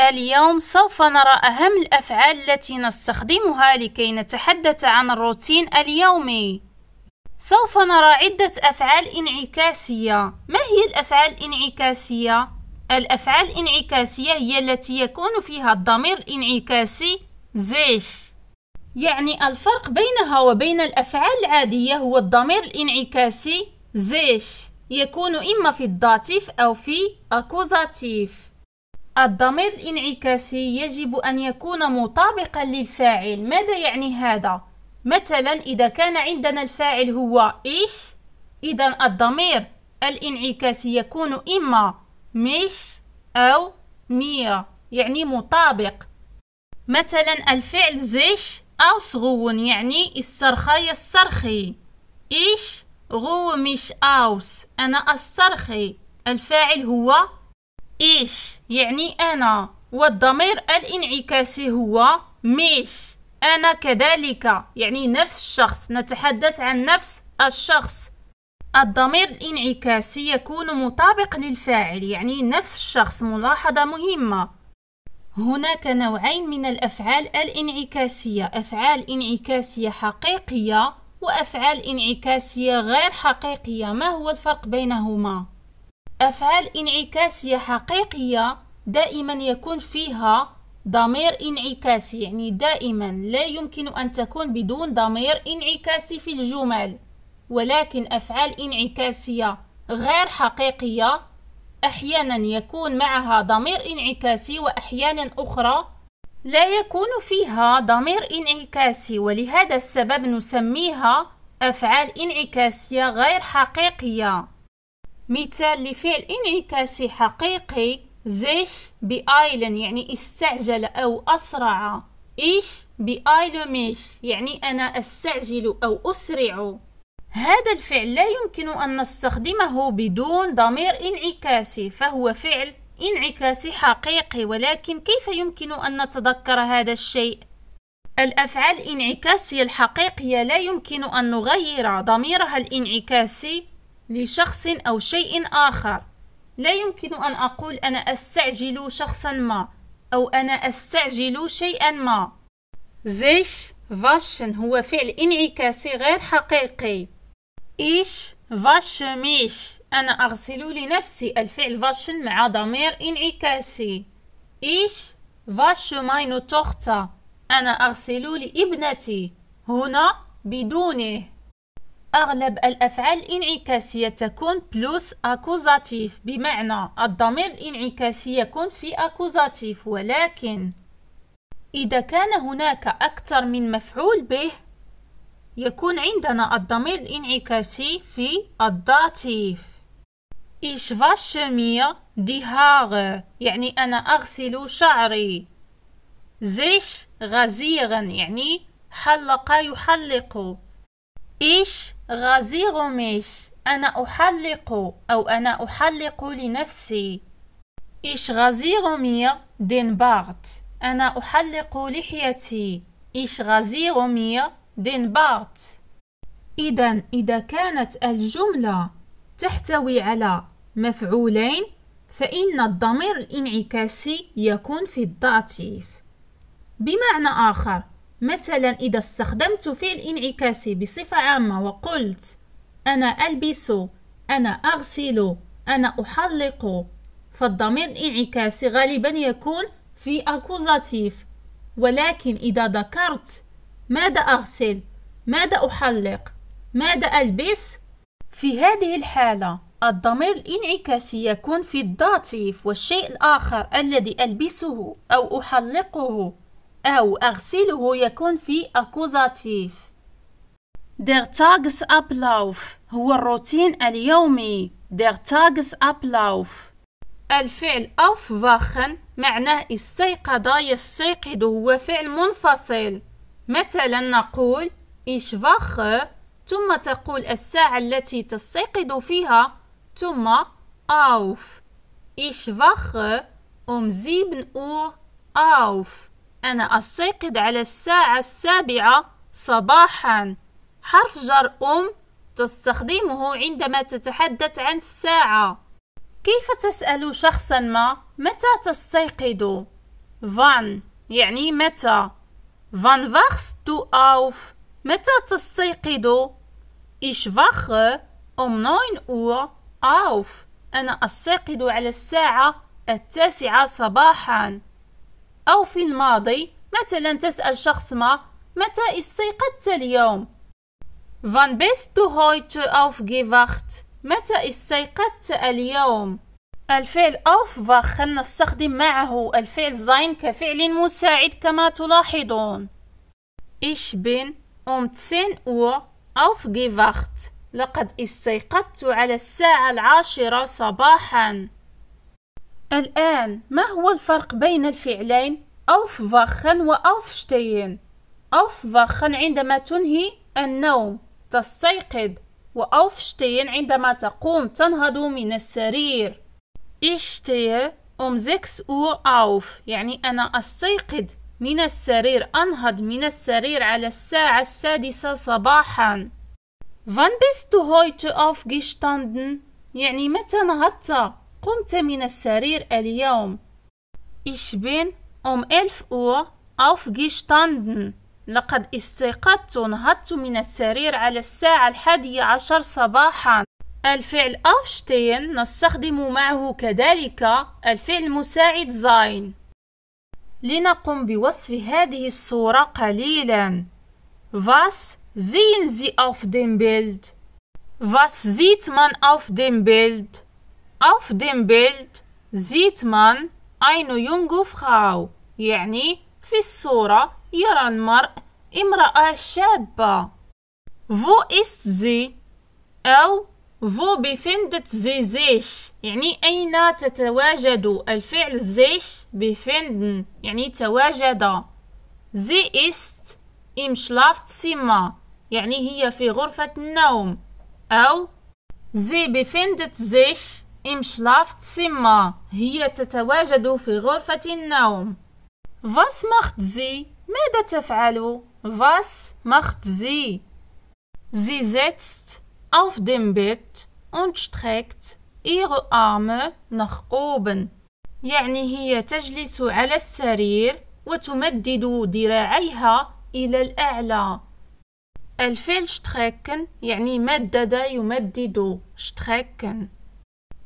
اليوم سوف نرى أهم الأفعال التي نستخدمها لكي نتحدث عن الروتين اليومي سوف نرى عدة أفعال انعكاسية ما هي الأفعال الانعكاسية؟ الأفعال الانعكاسية هي التي يكون فيها الضمير الانعكاسي زيش يعني الفرق بينها وبين الأفعال العادية هو الضمير الانعكاسي زيش يكون إما في الضاتيف أو في أكوزاتيف الضمير الانعكاسي يجب أن يكون مطابقا للفاعل ماذا يعني هذا؟ مثلا إذا كان عندنا الفاعل هو إيش إذا الضمير الانعكاسي يكون إما مش أو مية يعني مطابق مثلا الفعل زيش أو صغون يعني استرخى يسترخي إيش غو مش أوس أنا أسترخي الفاعل هو إيش يعني أنا والضمير الانعكاسي هو ميش أنا كذلك يعني نفس الشخص نتحدث عن نفس الشخص الضمير الانعكاسي يكون مطابق للفاعل يعني نفس الشخص ملاحظة مهمة هناك نوعين من الأفعال الانعكاسية أفعال انعكاسية حقيقية وأفعال انعكاسية غير حقيقية ما هو الفرق بينهما؟ أفعال انعكاسية حقيقية دائما يكون فيها ضمير انعكاسي يعني دائما لا يمكن أن تكون بدون ضمير انعكاسي في الجمل ولكن أفعال انعكاسية غير حقيقية أحيانا يكون معها ضمير انعكاسي وأحيانا أخرى لا يكون فيها ضمير انعكاسي ولهذا السبب نسميها أفعال انعكاسية غير حقيقية مثال لفعل انعكاسي حقيقي زيش بآيلن يعني استعجل أو أسرع إيش بايلوميش يعني أنا أستعجل أو أسرع هذا الفعل لا يمكن أن نستخدمه بدون ضمير انعكاسي فهو فعل انعكاسي حقيقي ولكن كيف يمكن أن نتذكر هذا الشيء؟ الأفعال الانعكاسية الحقيقية لا يمكن أن نغير ضميرها الانعكاسي لشخص أو شيء آخر لا يمكن أن أقول أنا أستعجل شخصا ما أو أنا أستعجل شيئا ما زيش فاشن هو فعل انعكاسي غير حقيقي إيش فاش ميش أنا أغسل لنفسي الفعل فاشن مع ضمير انعكاسي إيش فاش ماينو توختا أنا أغسل لابنتي هنا بدونه أغلب الأفعال الانعكاسية تكون بلوس أكوزاتيف بمعنى الضمير الانعكاسي يكون في أكوزاتيف ولكن إذا كان هناك أكثر من مفعول به يكون عندنا الضمير الانعكاسي في الداتيف إيش فاشمية دي يعني أنا أغسل شعري زيش غزيغن يعني حلق يحلق إيش غازيغو ميش أنا أحلق أو أنا أحلق لنفسي إيش غازيغو مير دين بارت أنا أحلق لحيتي إيش غازيغو مير دين بارت إذن إذا كانت الجملة تحتوي على مفعولين فإن الضمير الانعكاسي يكون في الضعيف بمعنى آخر مثلا إذا استخدمت فعل انعكاسي بصفة عامة وقلت أنا ألبس أنا أغسل أنا أحلق فالضمير الانعكاسي غالبا يكون في أكوزاتيف ولكن إذا ذكرت ماذا أغسل ماذا أحلق ماذا ألبس في هذه الحالة الضمير الانعكاسي يكون في الضاتيف والشيء الآخر الذي ألبسه أو أحلقه أو أغسله يكون في أكوزاتيف Der Tagesablauf هو الروتين اليومي Der Tagesablauf الفعل aufwachen معناه استيقظ يستيقظ هو فعل منفصل مثلا نقول إيش wache ثم تقول الساعة التي تستيقظ فيها ثم أوف إيش wache أم زيبن Uhr أوف أنا أستيقظ على الساعة السابعة صباحا حرف جر أم تستخدمه عندما تتحدث عن الساعة كيف تسأل شخصا ما متى تستيقظ؟ فان يعني متى فان فاخس تو أوف متى تستيقظ إيش فاخ أم نوين أور أوف أنا أستيقظ على الساعة التاسعة صباحاً أو في الماضي مثلا تسأل شخص ما متى استيقظت اليوم؟ Wann bist du heute aufgewacht? متى استيقظت اليوم؟ الفعل aufwachen نستخدم معه الفعل sein كفعل مساعد كما تلاحظون. Ich bin um 10 Uhr aufgewacht. لقد استيقظت على الساعة العاشرة صباحاً. الآن ما هو الفرق بين الفعلين شتين؟ أوف aufwachen عندما تنهي النوم تستيقظ شتين عندما تقوم تنهض من السرير ich أم زكس أو أوف يعني أنا أستيقظ من السرير أنهض من السرير على الساعة السادسة صباحا فان bist هويت أوف aufgestanden؟ يعني متى نهضت؟ قمت من السرير اليوم Ich bin um 11 Uhr aufgestanden. لقد استيقظت ونهضت من السرير على الساعة الحادية عشر صباحا الفعل aufstehen نستخدم معه كذلك الفعل مساعد sein لنقم بوصف هذه الصورة قليلا Was sehen Sie auf dem Bild? Was sieht man auf dem Bild? Auf dem Bild sieht man eine junge Frau يعني في الصورة يرى المرء امرأة شابة Wo ist sie? أو Wo befindet sie sich? يعني أين تتواجد الفعل sich befinden يعني تواجد Sie ist im Schlafzimmer يعني هي في غرفة النوم أو Sie befindet sich im Schlafzimmer. هي تتواجد في غرفة النوم. Was macht sie? ماذا تفعل? Was macht sie? Sie setzt auf dem Bett und streckt ihre Arme nach oben. يعني هي تجلس على السرير وتمدد ذراعيها إلى الأعلى. الفعل شتريكن يعني مدد يمدد شتريكن.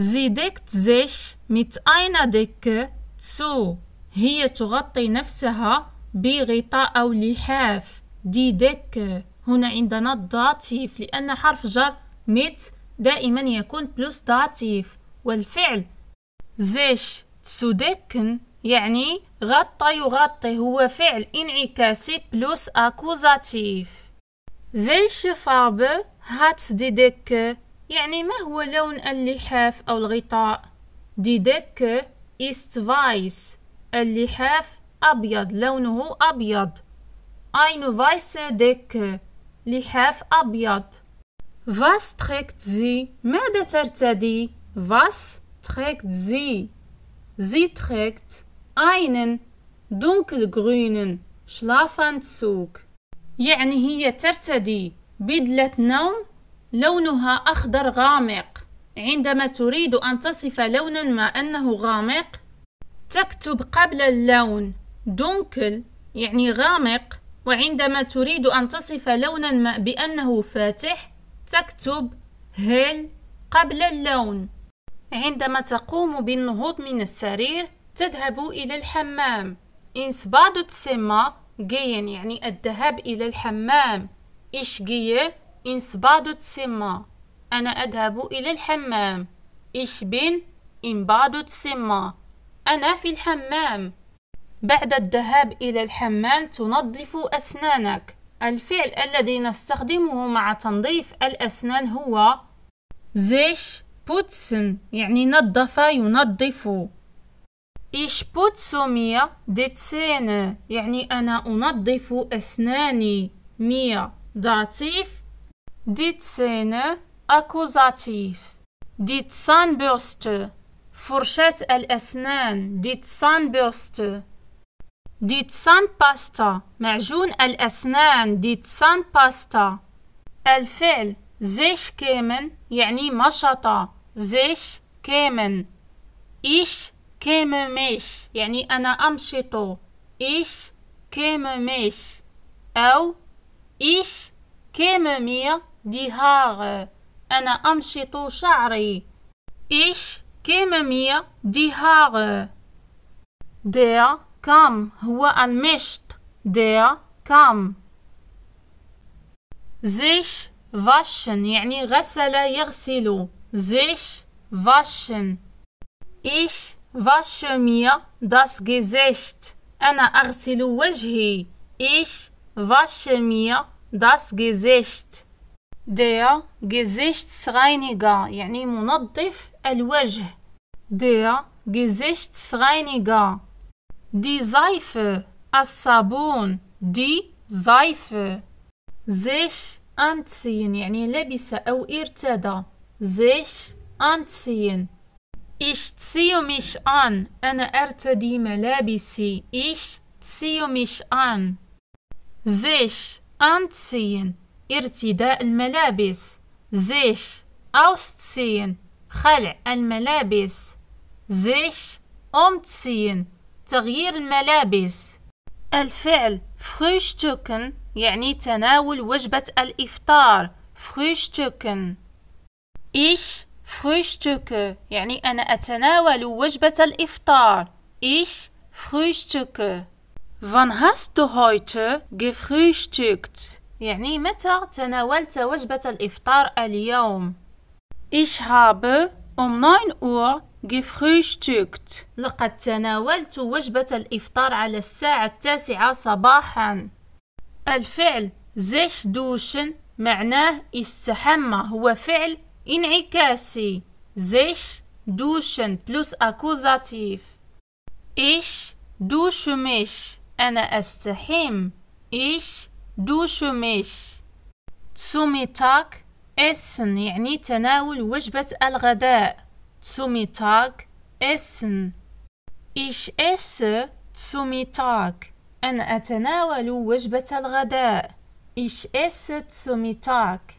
Sie deckt sich mit einer Decke zu. هي تغطي نفسها بغطاء أو لحاف. دي ديك هنا عندنا الداتيف لأن حرف جر mit دائما يكون بلس داتيف والفعل زيش تسودكن يعني غطى يغطي هو فعل انعكاسي بلس أكوزاتيف Welche Farbe hat die Decke? يعني ما هو لون اللحاف أو الغطاء دي دك است فايس اللحاف أبيض لونه أبيض اينو فايس Decke لحاف أبيض فاس تريكت زي ماذا ترتدي زي زي تريكت اينن دونكل غرينن شلافان Schlafanzug يعني هي ترتدي بدلة نوم لونها أخضر غامق عندما تريد أن تصف لونا ما أنه غامق تكتب قبل اللون دونكل يعني غامق وعندما تريد أن تصف لونا ما بأنه فاتح تكتب هيل قبل اللون عندما تقوم بالنهوض من السرير تذهب إلى الحمام إنسبادو تسمى جين يعني الذهاب إلى الحمام إشجية إنس بعض تسمى أنا أذهب إلى الحمام. بين إن بعض تسمى أنا في الحمام. بعد الذهاب إلى الحمام تنظف أسنانك. الفعل الذي نستخدمه مع تنظيف الأسنان هو زيش بوتسن يعني نظف ينظف إيش بوتسو ميا die يعني أنا أنظف أسناني ميا ضعيف Die Zähne, Akkusativ. Die Zahnbürste, فرشاة الأسنان. Die Zahnbürste. Die Zahnpasta, معجون الأسنان. Die Zahnpasta. الفعل sich kämen يعني مشطة. sich kämen. Ich käme mich يعني أنا أمشط. Ich käme mich. أو ich كيما ميا دي هاغ انا امشط شعري ايش كيما ميا دي هاغ دير كام هو المشط دير كام زيش واشن يعني غسل يغسل زيش واشن ايش واش ميا داس جيزشت انا اغسل وجهي ايش واش ميا Das Gesicht Der Gesichtsreiniger يعني منظف الوجه Der Gesichtsreiniger Die Seife الصابون Die Seife sich anziehen يعني لبس أو ارتدى sich anziehen Ich ziehe mich an أنا أرتدي ملابسي Ich ziehe mich an sich أنتسين ارتداء الملابس زيش أوستسين خلع الملابس زيش أمتسين تغيير الملابس الفعل فريشتوكن يعني تناول وجبة الإفطار فريشتوكن إيش فريشتوكه يعني أنا أتناول وجبة الإفطار إيش فريشتوكه Wann hast du heute gefrühstückt? يعني متى تناولت وجبة الإفطار اليوم؟ Ich habe um 9 Uhr gefrühstückt. لقد تناولت وجبة الإفطار على الساعة التاسعة صباحا. الفعل sich duschen معناه استحمى هو فعل انعكاسي. sich duschen plus accusative. Ich dusche mich. أنا أستحم إيش دوش ميش تاك اسن يعني تناول وجبة الغداء تاك اسن إيش اس تاك أنا أتناول وجبة الغداء إيش اس تاك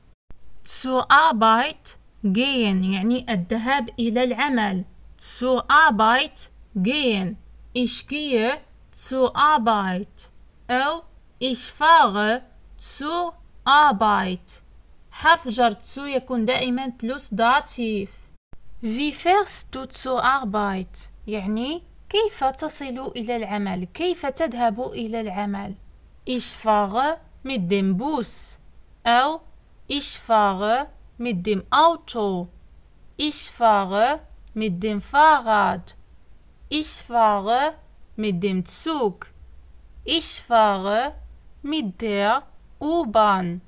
تسو أبايت جين يعني الذهاب إلى العمل تسو أبايت جين إيش جيه zur Arbeit أو ich fahre zur Arbeit حرف جر zu يكون دائما plus dativ. Wie fährst du zur Arbeit يعني كيف تصل إلى العمل كيف تذهب إلى العمل Ich fahre mit dem Bus أو Ich fahre mit dem Auto Ich fahre mit dem Fahrrad Ich fahre mit dem Zug. Ich fahre mit der U-Bahn.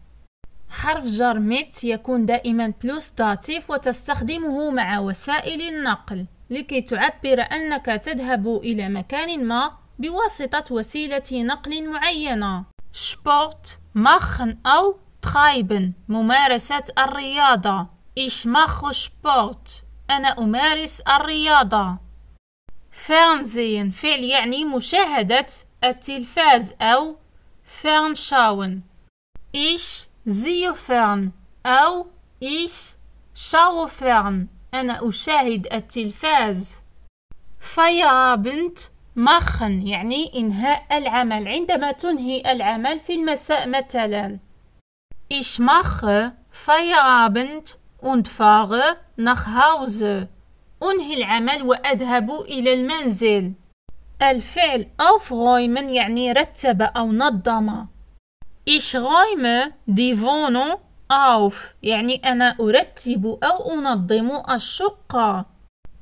حرف جر mit يكون دائما بلوس داتيف وتستخدمه مع وسائل النقل لكي تعبر أنك تذهب إلى مكان ما بواسطة وسيلة نقل معينة Sport مخن أو تخايبن ممارسة الرياضة إيش mache Sport أنا أمارس الرياضة فرنزين فعل يعني مشاهدة التلفاز أو فرنشاون شاون إيش زيو فرن أو إيش شاو فرن أنا أشاهد التلفاز فيا بنت مخن يعني إنهاء العمل عندما تنهي العمل في المساء مثلا مخ mache بنت und fahre nach Hause. أنهي العمل وأذهب إلى المنزل الفعل aufräumen يعني رتب أو نظم Ich räume die Wohnung auf يعني أنا أرتب أو أنظم الشقة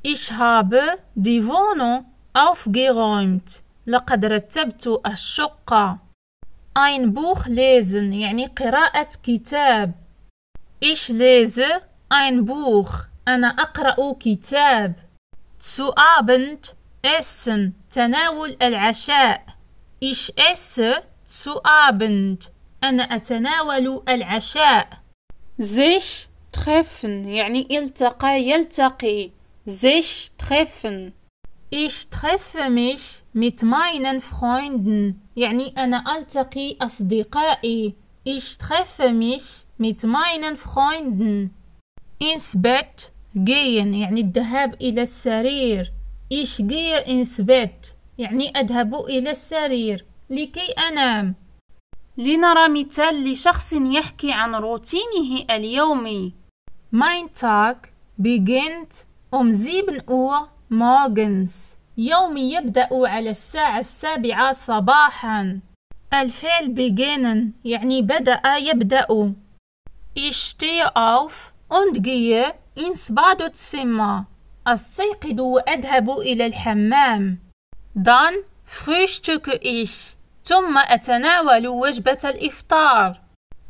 Ich habe die Wohnung aufgeräumt لقد رتبت الشقة Ein Buch lesen يعني قراءة كتاب Ich lese ein Buch أنا أقرأ كتاب. Zu Abend essen تناول العشاء. Ich esse zu Abend. أنا أتناول العشاء. sich treffen يعني التقى يلتقي. sich treffen. Ich treffe mich mit meinen Freunden. يعني أنا ألتقي أصدقائي. Ich treffe mich mit meinen Freunden. إنسبت جين يعني الذهاب إلى السرير إيش جيا إنسبت يعني أذهب إلى السرير لكي أنام لنرى مثال لشخص يحكي عن روتينه اليومي Mein Tag beginnt um 7 Uhr morgens يومي يبدأ على الساعة السابعة صباحا الفعل beginnen يعني بدأ يبدأ Ich stehe auf Und gehe ins تسمى أستيقظ وأذهب إلى الحمام. Dann frühstücke إيش ثم أتناول وجبة الإفطار.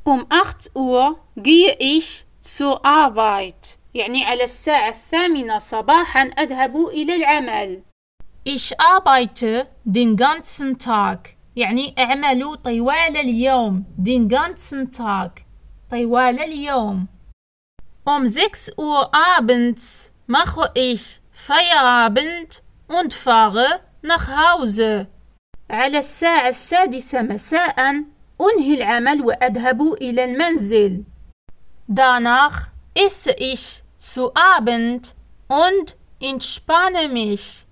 Um أخت Uhr gehe إيش zur Arbeit. يعني على الساعة الثامنة صباحا أذهب إلى العمل. إيش arbeite den ganzen Tag. يعني أعمل طوال اليوم. Den ganzen Tag. طوال اليوم. Um 6 Uhr abends mache ich Feierabend und fahre nach Hause. على الساعة السادسة مساء أنهي العمل وأذهب إلى المنزل. Danach esse ich zu Abend und entspanne mich.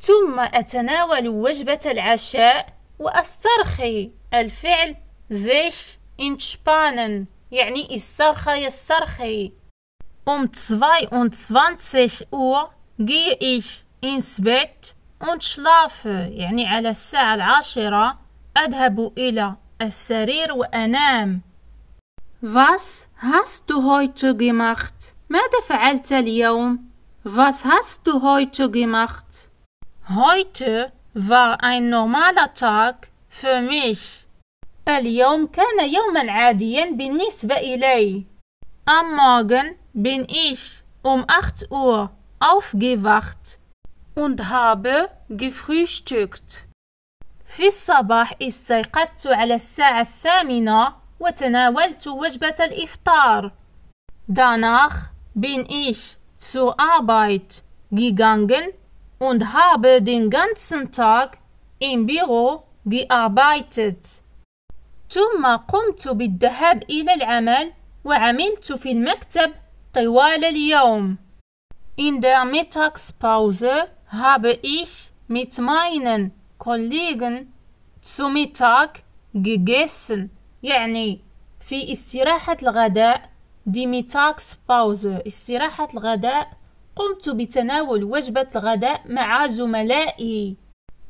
ثم أتناول وجبة العشاء وأسترخي. الفعل sich entspannen يعني استرخى يسترخي. Um 22 Uhr gehe ich ins Bett und schlafe يعني على الساعة العاشرة أذهب إلى السرير وأنام Was hast du heute gemacht? ماذا فعلت اليوم؟ Was hast du heute gemacht? Heute war ein normaler Tag für mich. اليوم كان يوما عاديا بالنسبة إلي. Am Morgen bin ich um 8 Uhr aufgewacht und habe gefrühstückt. في الصباح استيقظت على الساعة الثامنة وتناولت وجبة الإفطار. Danach bin ich zur Arbeit gegangen und habe den ganzen Tag im Büro gearbeitet. ثم قمت بالذهاب إلى العمل وعملت في المكتب طوال اليوم. In der Mittagspause habe ich mit meinen Kollegen zu Mittag gegessen. يعني في استراحة الغداء دي ميتاكسباوزة استراحة الغداء قمت بتناول وجبة الغداء مع زملائي.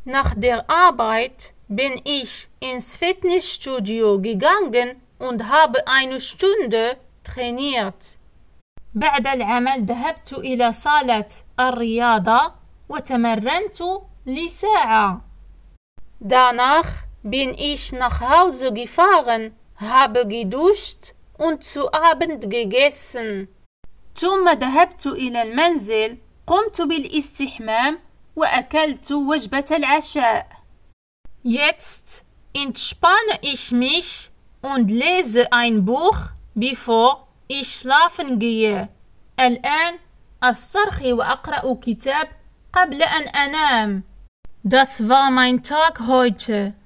Nach der Arbeit bin ich ins Fitnessstudio gegangen und habe eine Stunde trainiert. بعد العمل ذهبت إلى صالة الرياضة وتمرنت لساعة. Danach bin ich nach Hause gefahren, habe geduscht und zu Abend gegessen. ثم ذهبت إلى المنزل، قمت بالاستحمام وأكلت وجبة العشاء. Jetzt entspanne ich mich und lese ein Buch, bevor gehe. الآن أسترخي وأقرأ كتاب قبل أن أنام Das war mein Tag heute.